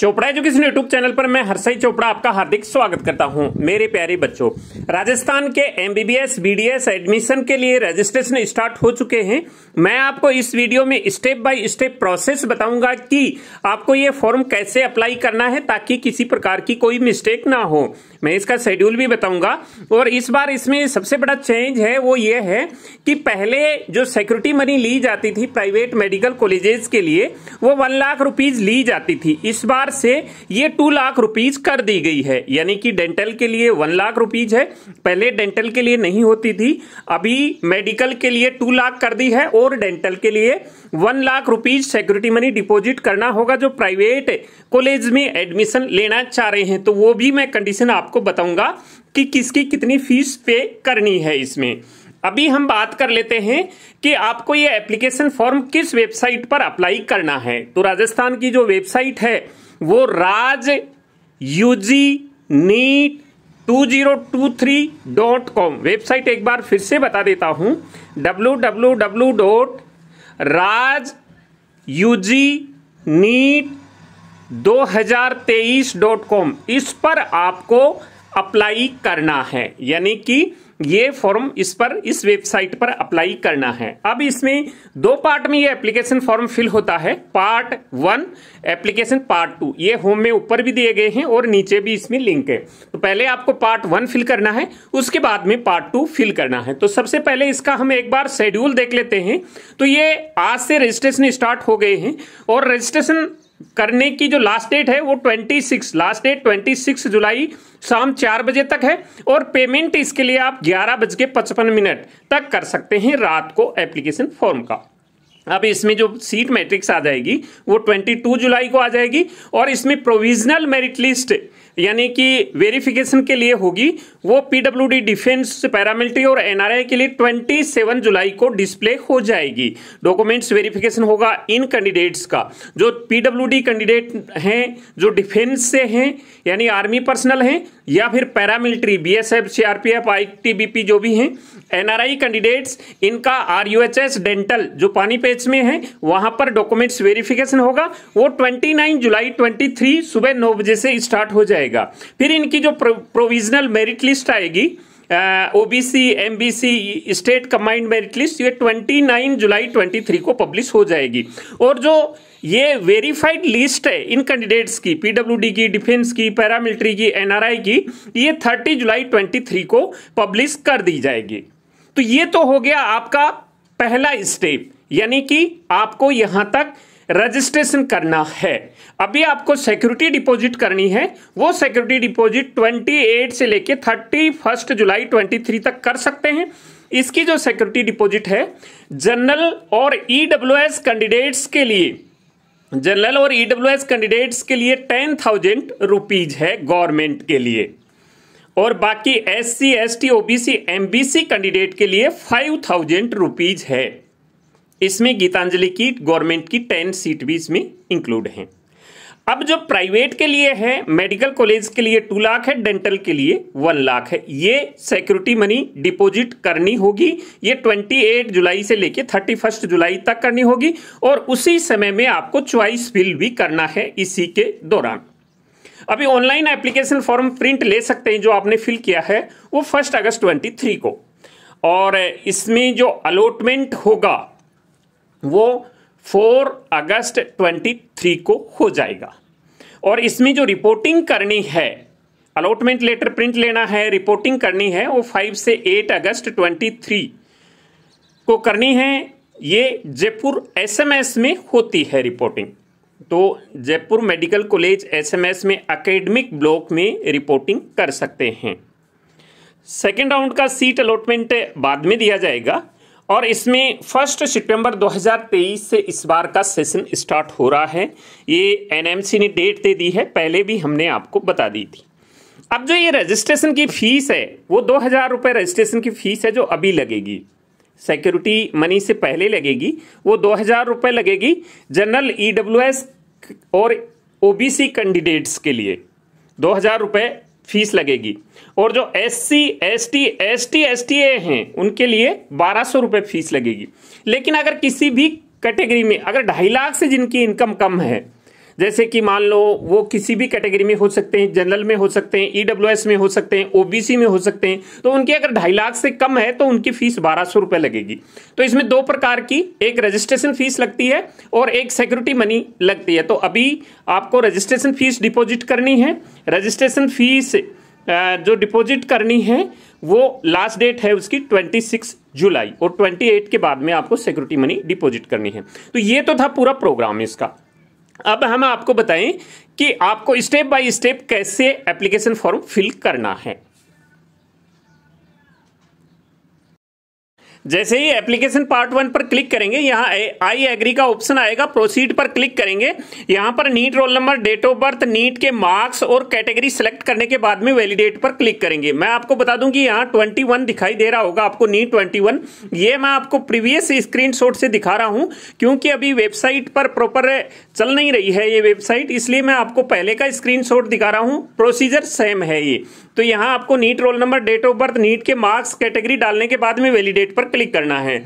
Chopra education YouTube channel पर मैं हरसई चोपड़ा आपका हार्दिक स्वागत करता हूं मेरे प्यारे बच्चों राजस्थान के एमबीबीएस बीडीएस एडमिशन के लिए रजिस्ट्रेशन स्टार्ट हो चुके हैं मैं आपको इस वीडियो में स्टेप बाय स्टेप प्रोसेस बताऊंगा कि आपको ये फॉर्म कैसे अप्लाई करना है ताकि किसी प्रकार की कोई मिस्टेक ना हो मैं इसका शेड्यूल भी बताऊंगा और इस बार इसमें सबसे बड़ा चेंज है वो ये है कि पहले जो सिक्योरिटी मनी ली जाती थी प्राइवेट मेडिकल कॉलेजेस के लिए वो वन लाख रुपीज ली जाती थी इस बार सरकार से ये टू लाख रुपीज कर दी गई है यानी कि डेंटल के लिए वन लाख रुपीज है पहले डेंटल के लिए नहीं होती थी अभी मेडिकल के लिए टू लाख कर दी है और डेंटल के लिए one lakh rupees security money deposit करना होगा जो प्राइवेट कॉलेज में एडमिशन लेना चाह रहे हैं तो वो भी मैं कंडीशन आपको बताऊंगा कि किसकी कितनी फीस पे करनी है इसमें अभी हम बात कर लेते हैं कि आपको ये एप्लीकेशन फॉर्म किस वेबसाइट पर अप्लाई करना है तो राजस्थान की जो वेबसाइट है वो Raj UG NEET two zero two three dot com website एक बार फिर से बता देता हूं W W W dot Raj UG NEET दो हजार तेईस डॉट कॉम इस पर आपको अप्लाई करना है यानी कि ये फॉर्म इस पर इस वेबसाइट पर अप्लाई करना है अब इसमें दो पार्ट में ये एप्लीकेशन फॉर्म फिल होता है part one application part two ये होम में ऊपर भी दिए गए हैं और नीचे भी इसमें लिंक है तो पहले आपको पार्ट वन फिल करना है उसके बाद में पार्ट टू फिल करना है तो सबसे पहले इसका हम एक बार शेड्यूल देख लेते हैं तो ये आज से रजिस्ट्रेशन स्टार्ट हो गए हैं और रजिस्ट्रेशन करने की जो लास्ट डेट है वो 26 लास्ट डेट 26 जुलाई शाम चार बजे तक है और पेमेंट इसके लिए आप ग्यारह बज के पचपन मिनट तक कर सकते हैं रात को एप्लीकेशन फॉर्म का अब इसमें जो सीट मैट्रिक्स आ जाएगी वो 22 जुलाई को आ जाएगी और इसमें प्रोविजनल मेरिट लिस्ट यानी कि वेरिफिकेशन के लिए होगी वो डी डिफेंस पैरामिलिट्री और एनआरआई के लिए ट्वेंटी सेवन जुलाई को डिस्प्ले हो जाएगी डॉक्यूमेंट्स वेरिफिकेशन होगा इन कैंडिडेट्स का जो पीडब्ल्यूडी कैंडिडेट हैं जो डिफेंस से हैं यानी आर्मी पर्सनल हैं या फिर पैरामिलिट्री बी एस जो भी हैं एनआरआई कैंडिडेट्स इनका आर डेंटल जो पानी पेच में है वहां पर डॉक्यूमेंट्स वेरिफिकेशन होगा वो ट्वेंटी जुलाई ट्वेंटी सुबह नौ बजे से स्टार्ट हो जाएगा रहेगा फिर इनकी जो प्रोविजनल मेरिट लिस्ट आएगी OBC MBC state combined merit list ये 29 जुलाई 23 को पब्लिश हो जाएगी और जो ये वेरीफाइड लिस्ट है इन कैंडिडेट्स की पीडब्ल्यूडी की डिफेंस की पैरामिलिट्री की एनआरआई की ये 30 जुलाई 23 को पब्लिश कर दी जाएगी तो ये तो हो गया आपका पहला स्टेप यानी कि आपको यहां तक रजिस्ट्रेशन करना है अभी आपको सिक्योरिटी डिपॉजिट करनी है वो सिक्योरिटी डिपॉजिट 28 से लेके 31 जुलाई 23 तक कर सकते हैं इसकी जो सिक्योरिटी डिपॉजिट है जनरल और ईडब्ल्यूएस e कैंडिडेट्स के लिए जनरल और ईडब्ल्यूएस e कैंडिडेट्स के लिए टेन थाउजेंड रुपीज है गवर्नमेंट के लिए और बाकी S C S T OBC MBC candidate के लिए फाइव थाउजेंड रुपीज है इसमें गीतांजलि की गवर्नमेंट की टेन सीट भी इसमें इंक्लूड हैं अब जो प्राइवेट के लिए है मेडिकल कॉलेज के लिए टू लाख है डेंटल के लिए वन लाख है ये सिक्योरिटी मनी डिपॉजिट करनी होगी ये 28 जुलाई से लेके 31 जुलाई तक करनी होगी और उसी समय में आपको च्वाइस फिल भी करना है इसी के दौरान अभी ऑनलाइन एप्लीकेशन फॉर्म प्रिंट ले सकते हैं जो आपने फिल किया है वो फर्स्ट अगस्त ट्वेंटी को और इसमें जो अलॉटमेंट होगा वो 4 अगस्त 23 को हो जाएगा और इसमें जो रिपोर्टिंग करनी है अलॉटमेंट लेटर प्रिंट लेना है रिपोर्टिंग करनी है वो 5 से 8 अगस्त 23 को करनी है ये जयपुर एसएमएस में होती है रिपोर्टिंग तो जयपुर मेडिकल कॉलेज एसएमएस में एकेडमिक ब्लॉक में रिपोर्टिंग कर सकते हैं सेकेंड राउंड का सीट अलॉटमेंट बाद में दिया जाएगा और इसमें फर्स्ट सितंबर 2023 से इस बार का सेशन स्टार्ट हो रहा है ये एनएमसी ने डेट दे दी है पहले भी हमने आपको बता दी थी अब जो ये रजिस्ट्रेशन की फ़ीस है वो दो हज़ार रुपये रजिस्ट्रेशन की फ़ीस है जो अभी लगेगी सिक्योरिटी मनी से पहले लगेगी वो दो हज़ार रुपये लगेगी जनरल ई डब्ल्यू एस और ओबीसी कैंडिडेट्स के लिए दो हज़ार रुपये फीस लगेगी और जो S C S T S T S T A हैं उनके लिए बारह सौ रुपये फीस लगेगी लेकिन अगर किसी भी कैटेगरी में अगर ढाई लाख से जिनकी इनकम कम है जैसे कि मान लो वो किसी भी कैटेगरी में हो सकते हैं जनरल में हो सकते हैं ईडब्ल्यू e में हो सकते हैं ओबीसी में हो सकते हैं तो उनकी अगर ढाई लाख से कम है तो उनकी फीस बारह सौ रुपये लगेगी तो इसमें दो प्रकार की एक रजिस्ट्रेशन फीस लगती है और एक सिक्योरिटी मनी लगती है तो अभी आपको रजिस्ट्रेशन फीस डिपोजिट करनी है रजिस्ट्रेशन फीस जो डिपॉजिट करनी है वो लास्ट डेट है उसकी 26 जुलाई और 28 के बाद में आपको सिक्योरिटी मनी डिपॉजिट करनी है तो ये तो था पूरा प्रोग्राम इसका अब हम आपको बताएं कि आपको स्टेप बाय स्टेप कैसे एप्लीकेशन फॉर्म फिल करना है जैसे ही एप्लीकेशन पार्ट वन पर क्लिक करेंगे यहाँ आई एग्री का ऑप्शन आएगा प्रोसीड पर क्लिक करेंगे यहाँ पर NEET roll number date of birth NEET के मार्क्स और कैटेगरी सेलेक्ट करने के बाद में वैलिडेट पर क्लिक करेंगे मैं आपको बता दूं कि यहाँ वन दिखाई दे रहा होगा आपको नीट वन ये मैं आपको प्रीवियस स्क्रीन से दिखा रहा हूँ क्योंकि अभी वेबसाइट पर प्रॉपर चल नहीं रही है ये वेबसाइट इसलिए मैं आपको पहले का स्क्रीन दिखा रहा हूँ प्रोसीजर सेम है ये तो यहाँ आपको NEET roll number date of birth NEET के मार्क्स कैटेगरी डालने के बाद में वैलिडेट पर क्लिक करना है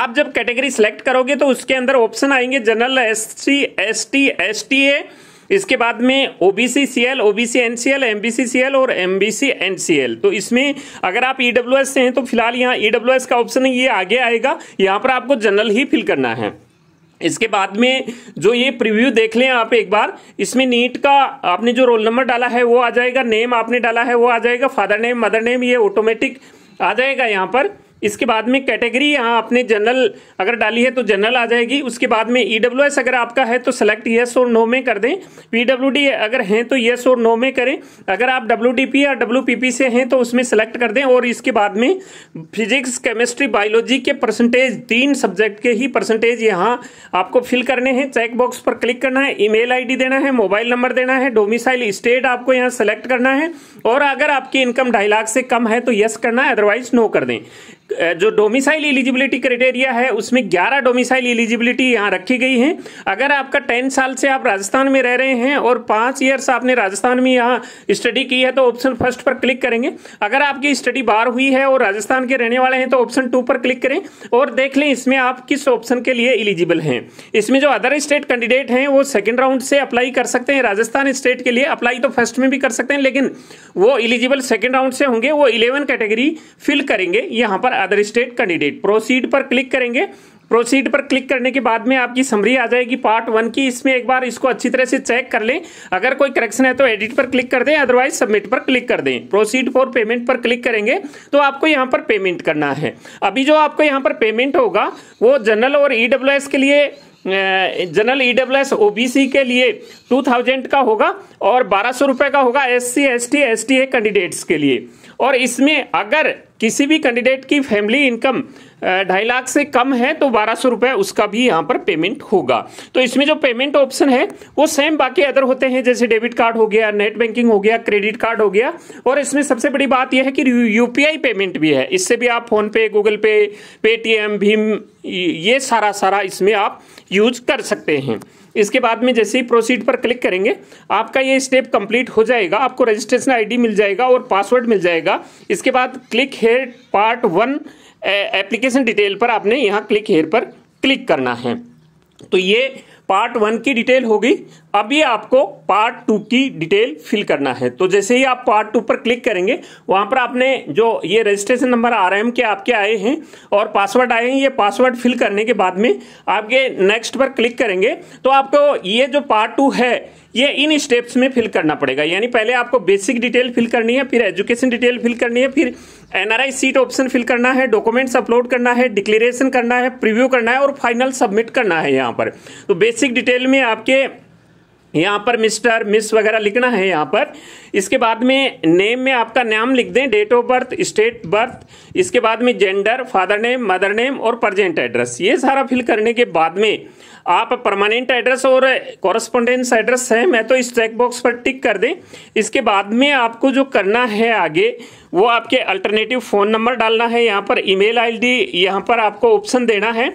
आप जब कैटेगरी सेलेक्ट करोगे तो उसके अंदर ऑप्शन आएंगे general S C S T S T A इसके बाद में O B C C L O B C N C L M B C C L और M B C N C L तो इसमें अगर आप ई W S से हैं तो फिलहाल यहाँ ई e डब्ल्यू एस का ऑप्शन ये आगे आएगा यहाँ पर आपको जनरल ही फिल करना है इसके बाद में जो ये प्रीव्यू देख लें आप एक बार इसमें नीट का आपने जो रोल नंबर डाला है वो आ जाएगा नेम आपने डाला है वो आ जाएगा फादर नेम मदर नेम ये ऑटोमेटिक आ जाएगा यहाँ पर इसके बाद में कैटेगरी यहाँ आपने जनरल अगर डाली है तो जनरल आ जाएगी उसके बाद में ई e अगर आपका है तो सेलेक्ट येस और नो में कर दें पी अगर हैं तो येस और नो में करें अगर आप डब्ल्यू या डब्ल्यू से हैं तो उसमें सेलेक्ट कर दें और इसके बाद में फिजिक्स केमिस्ट्री बायोलॉजी के परसेंटेज तीन सब्जेक्ट के ही परसेंटेज यहाँ आपको फिल करने हैं चेकबॉक्स पर क्लिक करना है ई मेल देना है मोबाइल नंबर देना है डोमिसाइल स्टेट आपको यहाँ सेलेक्ट करना है और अगर आपकी इनकम ढाई लाख से कम है तो यस करना है अदरवाइज नो कर दें जो डोमिसाइल एलिजिबिलिटी क्राइटेरिया है उसमें 11 डोमिसाइल एलिजिबिलिटी यहाँ रखी गई है अगर आपका 10 साल से आप राजस्थान में रह रहे हैं और पाँच ईयर्स आपने राजस्थान में यहाँ स्टडी की है तो ऑप्शन फर्स्ट पर क्लिक करेंगे अगर आपकी स्टडी बाहर हुई है और राजस्थान के रहने वाले हैं तो ऑप्शन टू पर क्लिक करें और देख लें इसमें आप किस ऑप्शन के लिए एलिजिबल हैं इसमें जो अदर स्टेट कैंडिडेट हैं वो सेकेंड राउंड से अप्लाई कर सकते हैं राजस्थान स्टेट के लिए अप्लाई तो फर्स्ट में भी कर सकते हैं लेकिन वो एलिजिबल सेकेंड राउंड से होंगे वो इलेवन कैटेगरी फिल करेंगे यहाँ पर अदर स्टेट कैंडिडेट प्रोसीड पर क्लिक करेंगे प्रोसीड पर क्लिक करने के बाद में आपकी समरी आ जाएगी पार्ट वन की इसमें एक बार इसको अच्छी तरह से चेक कर लें अगर कोई करेक्शन है तो एडिट पर क्लिक कर दें अदरवाइज सबमिट पर क्लिक कर दें प्रोसीड फॉर पेमेंट पर क्लिक करेंगे तो आपको यहां पर पेमेंट करना है अभी जो आपको यहां पर पेमेंट होगा वो जनरल और ई e के लिए जनरल ई डब्ल्यू के लिए टू का होगा और बारह सौ का होगा S C S T S T candidates के लिए और इसमें अगर किसी भी कैंडिडेट की फैमिली इनकम ढाई लाख से कम है तो बारह सौ रुपये उसका भी यहाँ पर पेमेंट होगा तो इसमें जो पेमेंट ऑप्शन है वो सेम बाकी अदर होते हैं जैसे डेबिट कार्ड हो गया नेट बैंकिंग हो गया क्रेडिट कार्ड हो गया और इसमें सबसे बड़ी बात यह है कि यूपीआई पेमेंट भी है इससे भी आप फोनपे गूगल पे पेटीएम भीम ये सारा सारा इसमें आप यूज कर सकते हैं इसके बाद में जैसे ही प्रोसीड पर क्लिक करेंगे आपका ये स्टेप कंप्लीट हो जाएगा आपको रजिस्ट्रेशन आईडी मिल जाएगा और पासवर्ड मिल जाएगा इसके बाद click here part one application detail पर आपने यहाँ क्लिक हेयर पर क्लिक करना है तो ये पार्ट वन की डिटेल होगी अभी आपको पार्ट टू की डिटेल फिल करना है तो जैसे ही आप पार्ट टू पर क्लिक करेंगे वहां पर आपने जो ये रजिस्ट्रेशन नंबर आर एम के आपके आए हैं और पासवर्ड आए हैं ये पासवर्ड फिल करने के बाद में आपके नेक्स्ट पर क्लिक करेंगे तो आपको ये जो पार्ट टू है ये इन स्टेप्स में फिल करना पड़ेगा यानी पहले आपको बेसिक डिटेल फिल करनी है फिर एजुकेशन डिटेल फिल करनी है फिर एनआरआई सीट ऑप्शन फिल करना है डॉक्यूमेंट्स अपलोड करना है डिक्लेरेशन करना है प्रिव्यू करना है और फाइनल सबमिट करना है यहाँ पर तो बेसिक डिटेल में आपके यहाँ पर मिस्टर मिस वगैरह लिखना है यहाँ पर इसके बाद में नेम में आपका नाम लिख दें date of birth state birth इसके बाद में gender father name mother name और प्रजेंट एड्रेस ये सारा फिल करने के बाद में आप परमानेंट एड्रेस और कॉरस्पोंडेंस एड्रेस है मैं तो इस चेक बॉक्स पर टिक कर दें इसके बाद में आपको जो करना है आगे वो आपके अल्टरनेटिव फ़ोन नंबर डालना है यहाँ पर ईमेल आईडी यहाँ पर आपको ऑप्शन देना है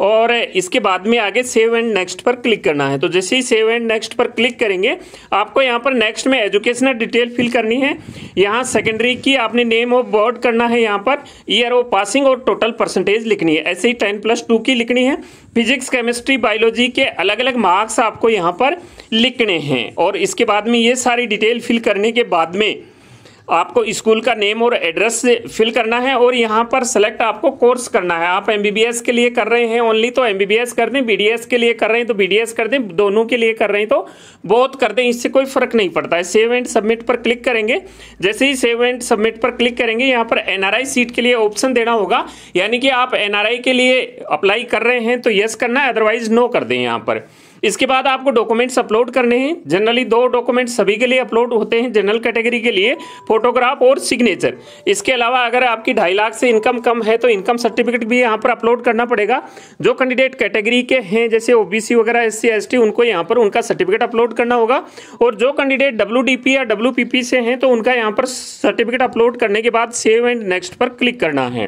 और इसके बाद में आगे सेव एंड नेक्स्ट पर क्लिक करना है तो जैसे ही सेव एंड नेक्स्ट पर क्लिक करेंगे आपको यहाँ पर नेक्स्ट में एजुकेशनल डिटेल फिल करनी है यहाँ सेकेंडरी की आपने नेम ऑफ बोर्ड करना है यहाँ पर ईयर ऑफ पासिंग और टोटल परसेंटेज लिखनी है ऐसे ही टेन प्लस टू की लिखनी है फिजिक्स केमिस्ट्री बायोलॉजी के अलग अलग मार्क्स आपको यहाँ पर लिखने हैं और इसके बाद में ये सारी डिटेल फिल करने के बाद में आपको स्कूल का नेम और एड्रेस फिल करना है और यहाँ पर सेलेक्ट आपको कोर्स करना है आप एम के लिए कर रहे हैं ओनली तो एम कर दें बी के लिए कर रहे हैं तो बी कर दें दोनों के लिए कर रहे हैं तो बहुत कर दें इससे कोई फर्क नहीं पड़ता है सेव एंड सबमिट पर क्लिक करेंगे जैसे ही सेव एंड सबमिट पर क्लिक करेंगे यहाँ पर एनआरआई सीट के लिए ऑप्शन देना होगा यानी कि आप एनआरआई के लिए अप्लाई कर रहे हैं तो यस करना है अदरवाइज नो कर दें यहाँ पर इसके बाद आपको डॉक्यूमेंट्स अपलोड करने हैं जनरली दो डॉक्यूमेंट सभी के लिए अपलोड होते हैं जनरल कैटेगरी के लिए फोटोग्राफ और सिग्नेचर इसके अलावा अगर आपकी ढाई लाख से इनकम कम है तो इनकम सर्टिफिकेट भी यहाँ पर अपलोड करना पड़ेगा जो कैंडिडेट कैटेगरी के हैं जैसे ओबीसी वगैरह एस सी उनको यहाँ पर उनका सर्टिफिकेट अपलोड करना होगा और जो कैंडिडेट डब्ल्यू या डब्ल्यू से हैं तो उनका यहाँ पर सर्टिफिकेट अपलोड करने के बाद सेव एंड नेक्स्ट पर क्लिक करना है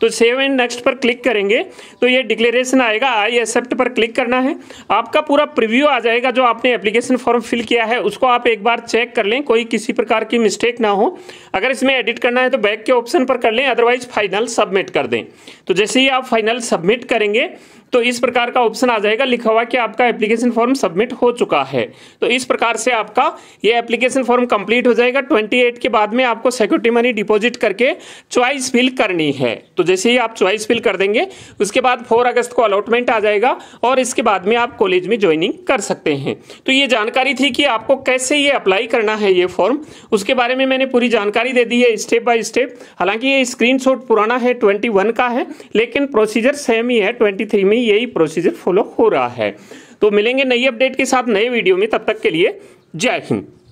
तो सेव एंड नेक्स्ट पर क्लिक करेंगे तो ये डिक्लेरेशन आएगा आई एक्सेप्ट पर क्लिक करना है आपका पूरा प्रिव्यू आ जाएगा जो आपने एप्लीकेशन फॉर्म फिल किया है उसको आप एक बार चेक कर लें कोई किसी प्रकार की मिस्टेक ना हो अगर इसमें एडिट करना है तो बैक के ऑप्शन पर कर लें अदरवाइज फाइनल सबमिट कर दें तो जैसे ही आप फाइनल सबमिट करेंगे तो इस प्रकार का ऑप्शन आ जाएगा लिखा हुआ कि आपका एप्लीकेशन फॉर्म सबमिट हो चुका है तो इस प्रकार से आपका ये एप्लीकेशन फॉर्म कंप्लीट हो जाएगा 28 के बाद में आपको सिक्योरिटी मनी डिपॉजिट करके चॉइस फिल करनी है तो जैसे ही आप चॉइस फिल कर देंगे उसके बाद 4 अगस्त को अलॉटमेंट आ जाएगा और इसके बाद में आप कॉलेज में ज्वाइनिंग कर सकते हैं तो ये जानकारी थी कि आपको कैसे ये अप्लाई करना है ये फॉर्म उसके बारे में मैंने पूरी जानकारी दे दी है स्टेप बाय स्टेप हालांकि ये स्क्रीनशॉट पुराना है 21 का है लेकिन प्रोसीजर सेम ही है 23 में यही प्रोसीजर फॉलो हो रहा है तो मिलेंगे नई अपडेट के साथ नए वीडियो में तब तक के लिए जय हिंद